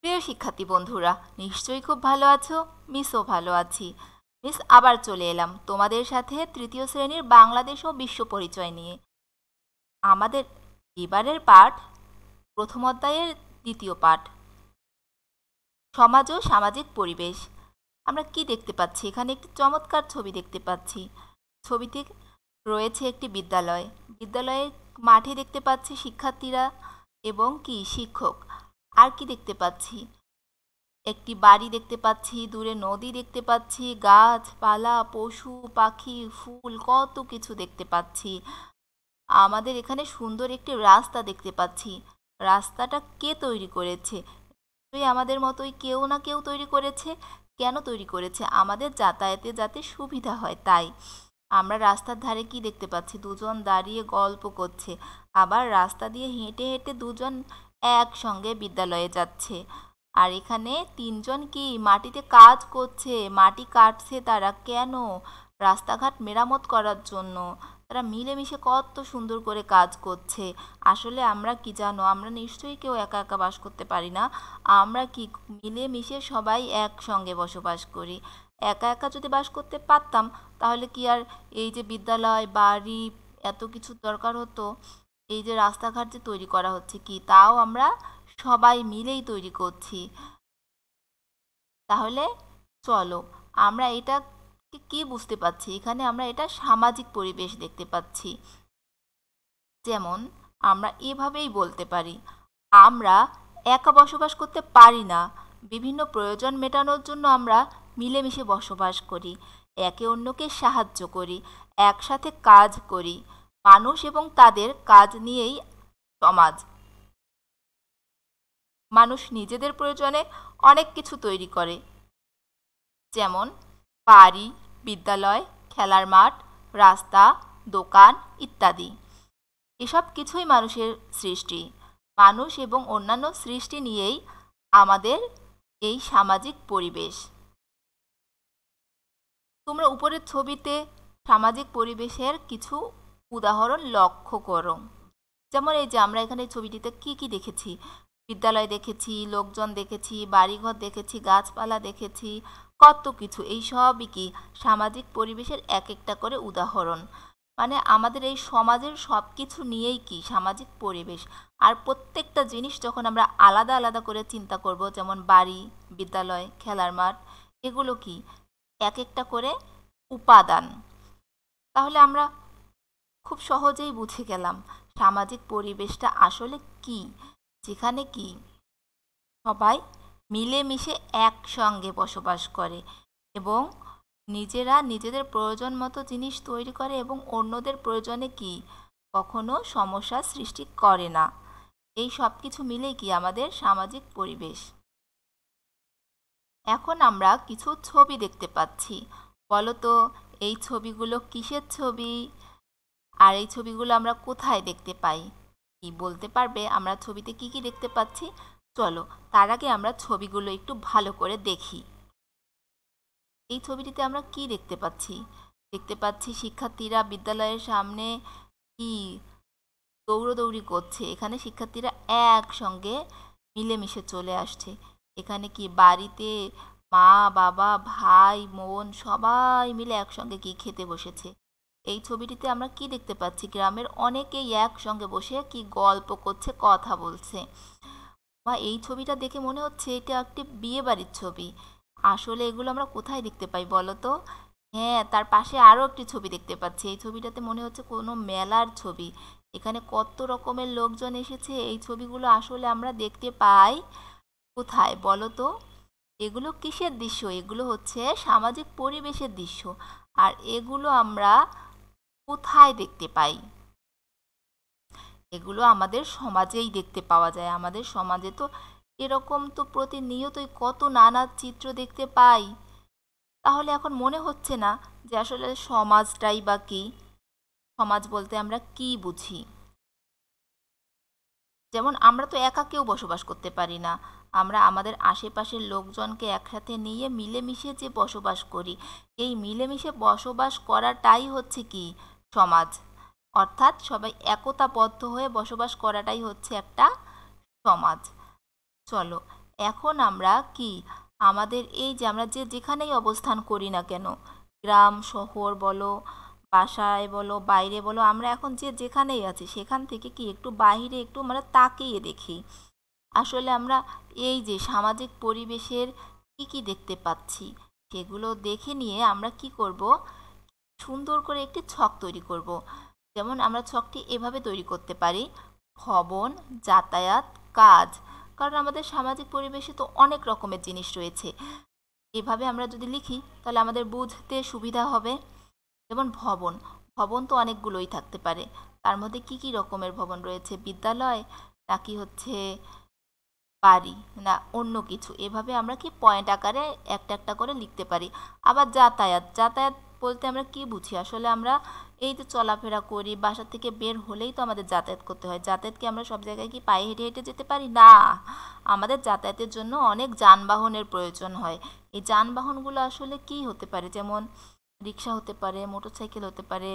প্রিয় শিক্ষার্থী বন্ধুরা নিশ্চয়ই খুব ভালো আছো মিসও ভালো আছি মিস আবার চলে এলাম তোমাদের সাথে তৃতীয় শ্রেণীর বাংলাদেশ ও বিশ্ব পরিচয় নিয়ে আমাদের এবারের পাঠ প্রথম অধ্যায়ের দ্বিতীয় পাঠ সমাজ ও সামাজিক পরিবেশ আমরা কি দেখতে পাচ্ছি এখানে একটি চমৎকার ছবি দেখতে পাচ্ছি ছবিতে রয়েছে একটি বিদ্যালয় বিদ্যালয়ের মাঠে দেখতে পাচ্ছি শিক্ষার্থীরা এবং কি শিক্ষক আর কি দেখতে পাচ্ছি একটি বাড়ি দেখতে পাচ্ছি দূরে নদী দেখতে পাচ্ছি গাছপালা পশু পাখি ফুল কত কিছু দেখতে পাচ্ছি আমাদের এখানে সুন্দর একটি রাস্তা দেখতে পাচ্ছি রাস্তাটা কে তৈরি করেছে তুই আমাদের মতোই কেউ না কেউ তৈরি করেছে কেন তৈরি করেছে আমাদের যাতায়াতে যাতে সুবিধা হয় তাই আমরা রাস্তার ধারে কি দেখতে পাচ্ছি দুজন দাঁড়িয়ে গল্প করছে আবার রাস্তা দিয়ে হেঁটে হেঁটে দুজন একসঙ্গে বিদ্যালয়ে যাচ্ছে আর এখানে তিনজন কি মাটিতে কাজ করছে মাটি কাটছে তারা কেন রাস্তাঘাট মেরামত করার জন্য তারা মিলেমিশে কত সুন্দর করে কাজ করছে আসলে আমরা কি জানো আমরা নিশ্চয়ই কেউ একা একা বাস করতে পারি না আমরা কি মিলেমিশে সবাই একসঙ্গে বসবাস করি একা একা যদি বাস করতে পারতাম তাহলে কি আর এই যে বিদ্যালয় বাড়ি এত কিছুর দরকার হতো এই যে রাস্তাঘাট যে তৈরি করা হচ্ছে কি তাও আমরা সবাই মিলেই তৈরি করছি তাহলে চলো আমরা এটা কি বুঝতে পাচ্ছি এখানে আমরা এটা সামাজিক পরিবেশ দেখতে পাচ্ছি যেমন আমরা এভাবেই বলতে পারি আমরা একা বসবাস করতে পারি না বিভিন্ন প্রয়োজন মেটানোর জন্য আমরা মিলেমিশে বসবাস করি একে অন্যকে সাহায্য করি একসাথে কাজ করি মানুষ এবং তাদের কাজ নিয়েই সমাজ মানুষ নিজেদের প্রয়োজনে অনেক কিছু তৈরি করে যেমন বাড়ি বিদ্যালয় খেলার মাঠ রাস্তা দোকান ইত্যাদি এসব কিছুই মানুষের সৃষ্টি মানুষ এবং অন্যান্য সৃষ্টি নিয়েই আমাদের এই সামাজিক পরিবেশ তোমরা উপরের ছবিতে সামাজিক পরিবেশের কিছু উদাহরণ লক্ষ্য করো যেমন এই যে আমরা এখানে ছবিটিতে কি কি দেখেছি বিদ্যালয় দেখেছি লোকজন দেখেছি বাড়িঘর দেখেছি গাছপালা দেখেছি কত কিছু এই সবই কি সামাজিক পরিবেশের এক একটা করে উদাহরণ মানে আমাদের এই সমাজের সব কিছু নিয়েই কি সামাজিক পরিবেশ আর প্রত্যেকটা জিনিস যখন আমরা আলাদা আলাদা করে চিন্তা করব যেমন বাড়ি বিদ্যালয় খেলার মাঠ এগুলো কি এক একটা করে উপাদান তাহলে আমরা খুব সহজেই বুঝে গেলাম সামাজিক পরিবেশটা আসলে কি যেখানে কি সবাই মিলেমিশে একসঙ্গে বসবাস করে এবং নিজেরা নিজেদের প্রয়োজন মতো জিনিস তৈরি করে এবং অন্যদের প্রয়োজনে কি কখনো সমস্যা সৃষ্টি করে না এই সব কিছু মিলে কি আমাদের সামাজিক পরিবেশ এখন আমরা কিছু ছবি দেখতে পাচ্ছি বলতো এই ছবিগুলো কিসের ছবি আর এই ছবিগুলো আমরা কোথায় দেখতে পাই কি বলতে পারবে আমরা ছবিতে কি কি দেখতে পাচ্ছি চলো তার আগে আমরা ছবিগুলো একটু ভালো করে দেখি এই ছবিটিতে আমরা কি দেখতে পাচ্ছি দেখতে পাচ্ছি শিক্ষার্থীরা বিদ্যালয়ের সামনে কি দৌড়দৌড়ি করছে এখানে শিক্ষার্থীরা একসঙ্গে মিলেমিশে চলে আসছে এখানে কি বাড়িতে মা বাবা ভাই বোন সবাই মিলে একসঙ্গে কি খেতে বসেছে এই ছবিটিতে আমরা কি দেখতে পাচ্ছি গ্রামের অনেকেই একসঙ্গে বসে কি গল্প করছে কথা বলছে বা এই ছবিটা দেখে মনে হচ্ছে এটা একটি বিয়ে বাড়ির ছবি আসলে এগুলো আমরা কোথায় দেখতে পাই বলো তো হ্যাঁ তার পাশে আরও একটি ছবি দেখতে পাচ্ছি এই ছবিটাতে মনে হচ্ছে কোনো মেলার ছবি এখানে কত রকমের লোকজন এসেছে এই ছবিগুলো আসলে আমরা দেখতে পাই কোথায় বলো তো এগুলো কিসের দৃশ্য এগুলো হচ্ছে সামাজিক পরিবেশের দৃশ্য আর এগুলো আমরা কোথায় দেখতে পাই এগুলো আমাদের সমাজেই দেখতে পাওয়া যায় আমাদের সমাজে তো এরকম তো প্রতিনিয়তই কত নানা চিত্র দেখতে পাই তাহলে এখন মনে হচ্ছে না যে আসলে সমাজটাই বা কী সমাজ বলতে আমরা কি বুঝি যেমন আমরা তো একা কেউ বসবাস করতে পারি না আমরা আমাদের আশেপাশের লোকজনকে একসাথে নিয়ে মিলেমিশে যে বসবাস করি এই মিলেমিশে বসবাস করাটাই হচ্ছে কি সমাজ অর্থাৎ সবাই একতাবদ্ধ হয়ে বসবাস করাটাই হচ্ছে একটা সমাজ চলো এখন আমরা কি আমাদের এই যে আমরা যে যেখানেই অবস্থান করি না কেন গ্রাম শহর বলো বাসায় বলো বাইরে বলো আমরা এখন যে যেখানেই আছি সেখান থেকে কি একটু বাইরে একটু আমরা তাকিয়ে দেখি আসলে আমরা এই যে সামাজিক পরিবেশের কি কি দেখতে পাচ্ছি সেগুলো দেখে নিয়ে আমরা কি করব সুন্দর করে একটি ছক তৈরি করব। যেমন আমরা ছকটি এভাবে তৈরি করতে পারি ভবন যাতায়াত কাজ কারণ আমাদের সামাজিক পরিবেশে তো অনেক রকমের জিনিস রয়েছে এভাবে আমরা যদি লিখি তাহলে আমাদের বুঝতে সুবিধা হবে যেমন ভবন ভবন তো অনেকগুলোই থাকতে পারে তার মধ্যে কি কি রকমের ভবন রয়েছে বিদ্যালয় নাকি হচ্ছে বাড়ি না অন্য কিছু এভাবে আমরা কি পয়েন্ট আকারে একটা একটা করে লিখতে পারি আবার যাতায়াত যাতায়াত বলতে আমরা কি বুঝি আসলে আমরা এই যে চলাফেরা করি বাসা থেকে বের হলেই তো আমাদের যাতায়াত করতে হয় যাতায়াতকে আমরা সব জায়গায় কি পায়ে হেঁটে হেঁটে যেতে পারি না আমাদের যাতায়াতের জন্য অনেক যানবাহনের প্রয়োজন হয় এই যানবাহনগুলো আসলে কি হতে পারে যেমন রিক্সা হতে পারে মোটর সাইকেল হতে পারে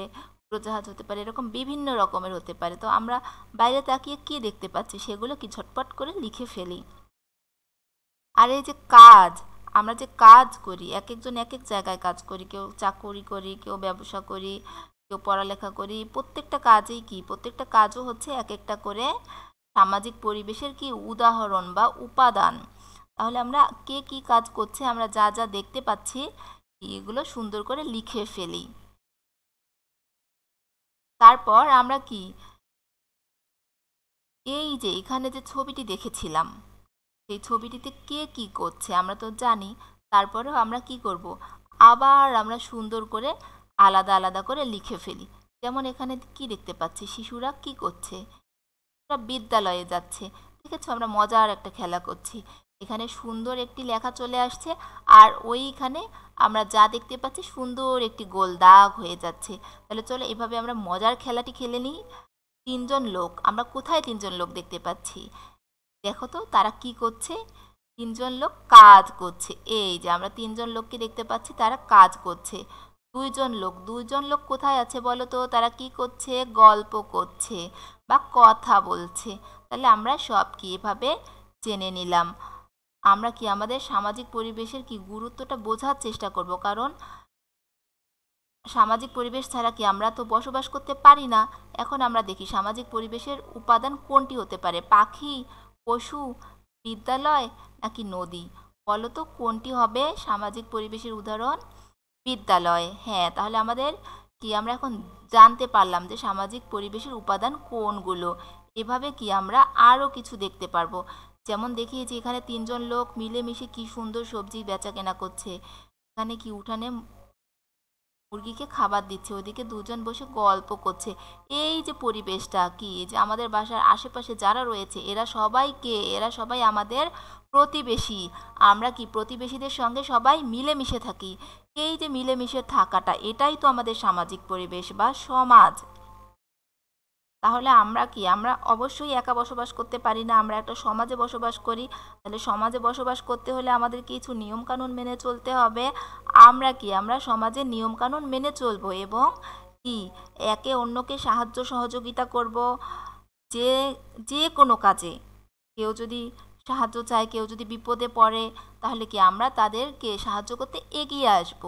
উড়োজাহাজ হতে পারে এরকম বিভিন্ন রকমের হতে পারে তো আমরা বাইরে তাকিয়ে কি দেখতে পাচ্ছি সেগুলো কি ঝটপট করে লিখে ফেলি আর এই যে কাজ আমরা যে কাজ করি এক একজন এক এক জায়গায় কাজ করি কেউ চাকরি করি কেউ ব্যবসা করি কেউ পড়ালেখা করি প্রত্যেকটা কাজেই কি প্রত্যেকটা কাজও হচ্ছে এক একটা করে সামাজিক পরিবেশের কি উদাহরণ বা উপাদান তাহলে আমরা কে কি কাজ করছে আমরা যা যা দেখতে পাচ্ছি এগুলো সুন্দর করে লিখে ফেলি তারপর আমরা কি এই যে এখানে যে ছবিটি দেখেছিলাম সেই ছবিটিতে কে কি করছে আমরা তো জানি তারপরেও আমরা কি করব আবার আমরা সুন্দর করে আলাদা আলাদা করে লিখে ফেলি যেমন এখানে কি দেখতে পাচ্ছি শিশুরা কি করছে বিদ্যালয়ে যাচ্ছে ঠিক আছে আমরা মজার একটা খেলা করছি এখানে সুন্দর একটি লেখা চলে আসছে আর ওইখানে আমরা যা দেখতে পাচ্ছি সুন্দর একটি গোল দাগ হয়ে যাচ্ছে তাহলে চলো এভাবে আমরা মজার খেলাটি খেলে নিই তিনজন লোক আমরা কোথায় তিনজন লোক দেখতে পাচ্ছি দেখো তো তারা কি করছে তিনজন লোক কাজ করছে এই যে আমরা তিনজন লোককে দেখতে পাচ্ছি তারা কাজ করছে দুইজন লোক দুইজন লোক কোথায় আছে বলো তো তারা কি করছে গল্প করছে বা কথা বলছে তাহলে আমরা সব কি এভাবে জেনে নিলাম আমরা কি আমাদের সামাজিক পরিবেশের কি গুরুত্বটা বোঝার চেষ্টা করব কারণ সামাজিক পরিবেশ ছাড়া কি আমরা তো বসবাস করতে পারি না এখন আমরা দেখি সামাজিক পরিবেশের উপাদান কোনটি হতে পারে পাখি পশু বিদ্যালয় নাকি নদী বলো তো কোনটি হবে সামাজিক পরিবেশের উদাহরণ বিদ্যালয় হ্যাঁ তাহলে আমাদের কি আমরা এখন জানতে পারলাম যে সামাজিক পরিবেশের উপাদান কোনগুলো এভাবে কি আমরা আরও কিছু দেখতে পারবো যেমন দেখিয়েছি এখানে তিনজন লোক মিলেমিশে কি সুন্দর সবজি বেচা কেনা করছে এখানে কি উঠানে মুরগিকে খাবার দিচ্ছে ওদিকে দুজন বসে গল্প করছে এই যে পরিবেশটা কি যে আমাদের বাসার আশেপাশে যারা রয়েছে এরা সবাই কে এরা সবাই আমাদের প্রতিবেশী আমরা কি প্রতিবেশীদের সঙ্গে সবাই মিলেমিশে থাকি এই যে মিলেমিশে থাকাটা এটাই তো আমাদের সামাজিক পরিবেশ বা সমাজ তাহলে আমরা কি আমরা অবশ্যই একা বসবাস করতে পারি না আমরা একটা সমাজে বসবাস করি তাহলে সমাজে বসবাস করতে হলে আমাদের কিছু নিয়মকানুন মেনে চলতে হবে আমরা কি আমরা সমাজের নিয়মকানুন মেনে চলবো এবং কি একে অন্যকে সাহায্য সহযোগিতা করব যে যে কোনো কাজে কেউ যদি সাহায্য চায় কেউ যদি বিপদে পড়ে তাহলে কি আমরা তাদেরকে সাহায্য করতে এগিয়ে আসব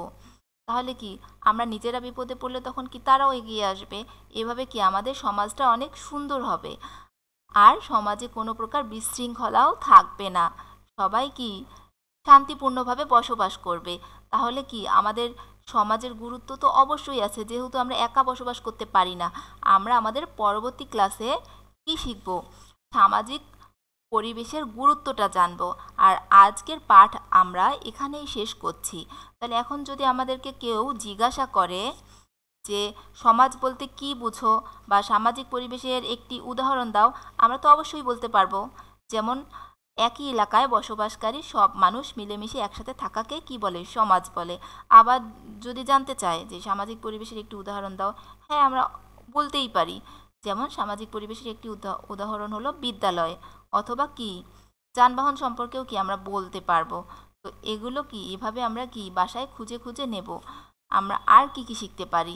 তাহলে কি আমরা নিজেরা বিপদে পড়লে তখন কি তারাও এগিয়ে আসবে এভাবে কি আমাদের সমাজটা অনেক সুন্দর হবে আর সমাজে কোনো প্রকার বিশৃঙ্খলাও থাকবে না সবাই কি শান্তিপূর্ণভাবে বসবাস করবে তাহলে কি আমাদের সমাজের গুরুত্ব তো অবশ্যই আছে যেহেতু আমরা একা বসবাস করতে পারি না আমরা আমাদের পরবর্তী ক্লাসে কি শিখব সামাজিক পরিবেশের গুরুত্বটা জানব আর আজকের পাঠ আমরা এখানেই শেষ করছি তাহলে এখন যদি আমাদেরকে কেউ জিজ্ঞাসা করে যে সমাজ বলতে কি বুঝো বা সামাজিক পরিবেশের একটি উদাহরণ দাও আমরা তো অবশ্যই বলতে পারবো যেমন একই এলাকায় বসবাসকারী সব মানুষ মিলেমিশে একসাথে থাকাকে কি বলে সমাজ বলে আবার যদি জানতে চায় যে সামাজিক পরিবেশের একটি উদাহরণ দাও হ্যাঁ আমরা বলতেই পারি যেমন সামাজিক পরিবেশের একটি উদাহরণ হলো বিদ্যালয় অথবা কি যানবাহন সম্পর্কেও কি আমরা বলতে পারবো তো এগুলো কি এভাবে আমরা কি বাসায় খুঁজে খুঁজে নেব আমরা আর কি কি শিখতে পারি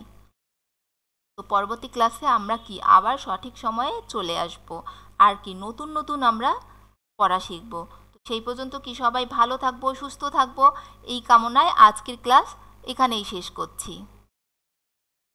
তো পরবর্তী ক্লাসে আমরা কি আবার সঠিক সময়ে চলে আসব আর কি নতুন নতুন আমরা পড়া শিখব সেই পর্যন্ত কি সবাই ভালো থাকবো সুস্থ থাকবো এই কামনায় আজকের ক্লাস এখানেই শেষ করছি